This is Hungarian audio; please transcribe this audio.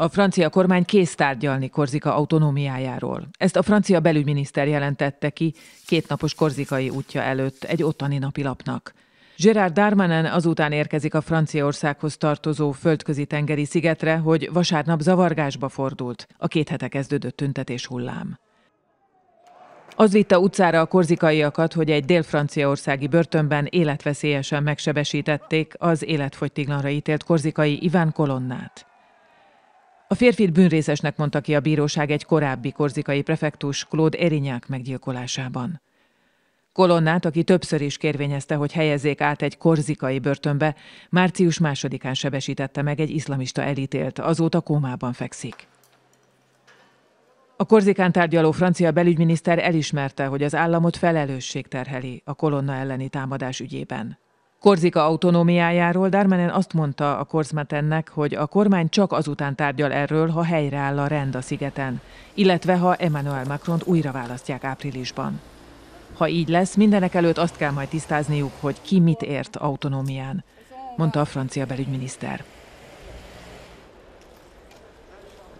A francia kormány kész tárgyalni Korzika autonómiájáról. Ezt a francia belügyminiszter jelentette ki kétnapos korzikai útja előtt egy ottani napilapnak. Gérard Darmanen azután érkezik a Franciaországhoz tartozó földközi tengeri szigetre, hogy vasárnap zavargásba fordult a két hete kezdődött tüntetés hullám. Az vitte utcára a korzikaiakat, hogy egy dél-franciaországi börtönben életveszélyesen megsebesítették az életfogytiglanra ítélt korzikai Iván Kolonnát. A férfit bűnrészesnek mondta ki a bíróság egy korábbi korzikai prefektus Claude Erinyák meggyilkolásában. Kolonnát, aki többször is kérvényezte, hogy helyezzék át egy korzikai börtönbe, március másodikán sebesítette meg egy iszlamista elítélt, azóta kómában fekszik. A korzikán tárgyaló francia belügyminiszter elismerte, hogy az államot felelősség terheli a kolonna elleni támadás ügyében. Korzika autonómiájáról Dármenen azt mondta a Korzmetennek, hogy a kormány csak azután tárgyal erről, ha helyreáll a rend a szigeten, illetve ha Emmanuel Macron újra választják áprilisban. Ha így lesz, mindenek előtt azt kell majd tisztázniuk, hogy ki mit ért autonómián, mondta a francia belügyminiszter.